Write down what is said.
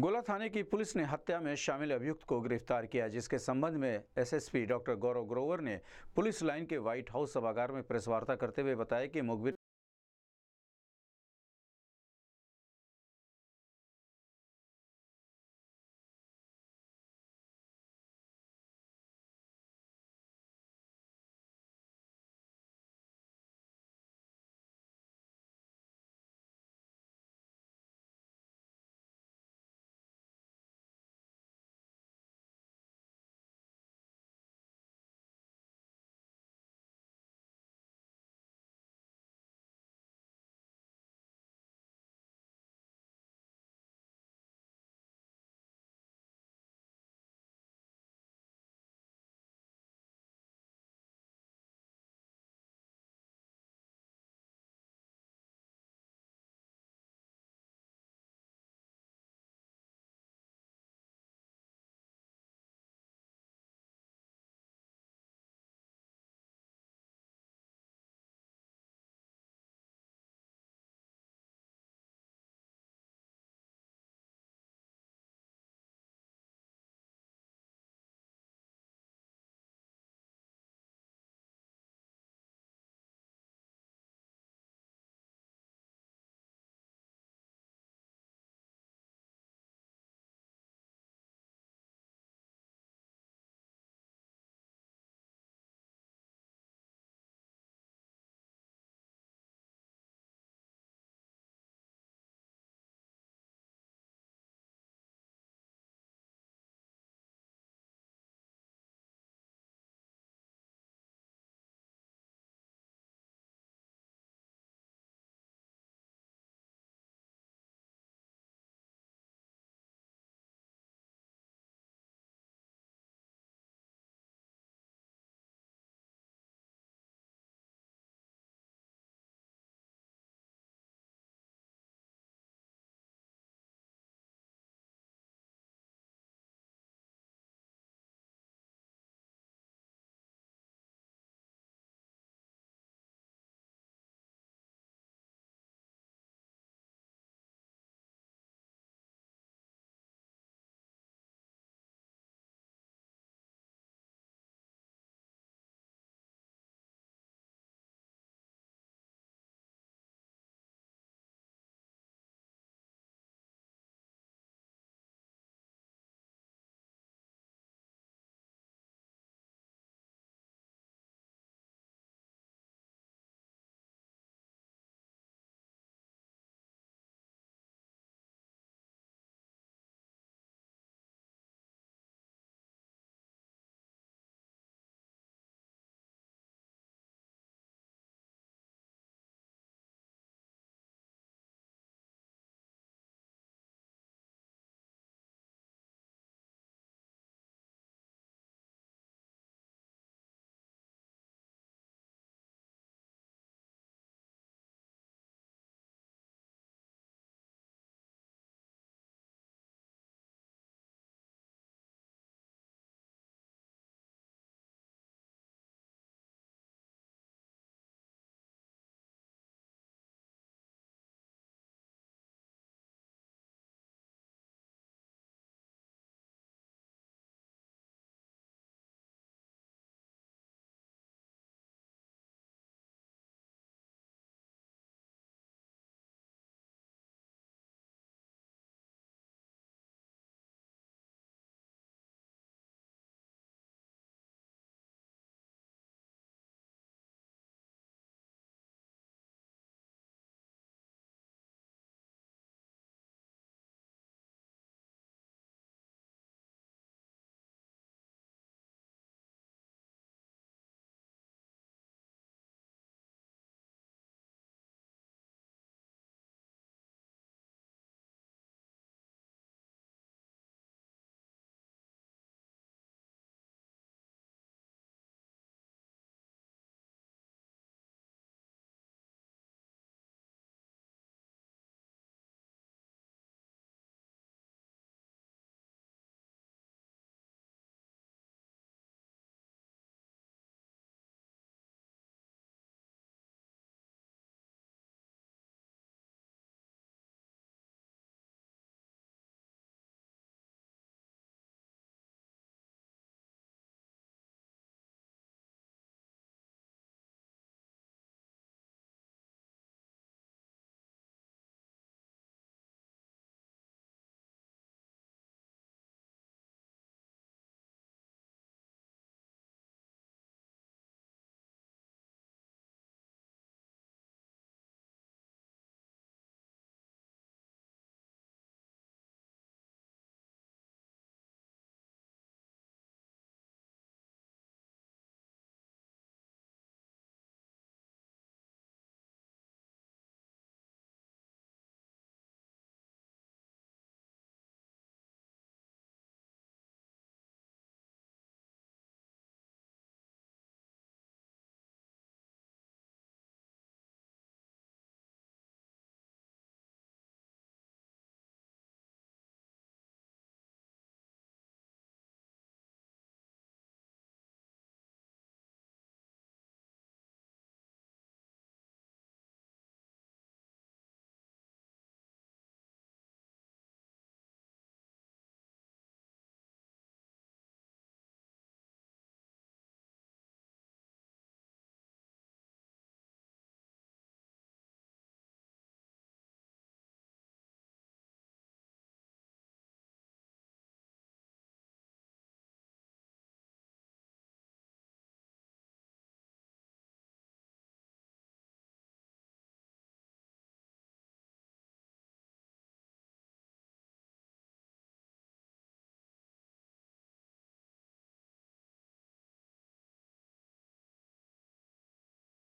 गोला थाने की पुलिस ने हत्या में शामिल अभियुक्त को गिरफ्तार किया जिसके संबंध में एसएसपी डॉक्टर गौरव ग्रोवर ने पुलिस लाइन के व्हाइट हाउस सभागार में प्रेस वार्ता करते हुए बताया कि मुखबिर